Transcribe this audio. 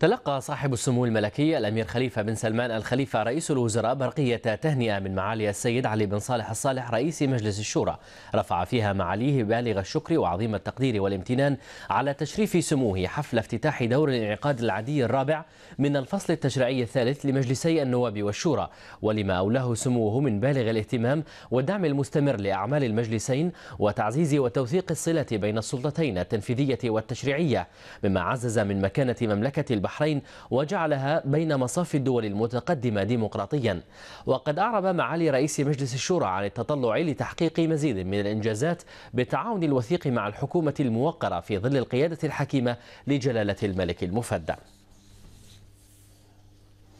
تلقى صاحب السمو الملكي الأمير خليفة بن سلمان الخليفة رئيس الوزراء برقية تهنئة من معالي السيد علي بن صالح الصالح رئيس مجلس الشورى رفع فيها معاليه بالغ الشكر وعظيم التقدير والامتنان على تشريف سموه حفل افتتاح دور الانعقاد العادي الرابع من الفصل التشريعي الثالث لمجلسي النواب والشورى ولما أولاه سموه من بالغ الاهتمام والدعم المستمر لأعمال المجلسين وتعزيز وتوثيق الصلة بين السلطتين التنفيذية والتشريعية مما عزز من مكانة مملكة البحرين البحرين وجعلها بين مصاف الدول المتقدمة ديمقراطيا وقد أعرب معالي رئيس مجلس الشورى عن التطلع لتحقيق مزيد من الإنجازات بالتعاون الوثيق مع الحكومة الموقرة في ظل القيادة الحكيمة لجلالة الملك المفدى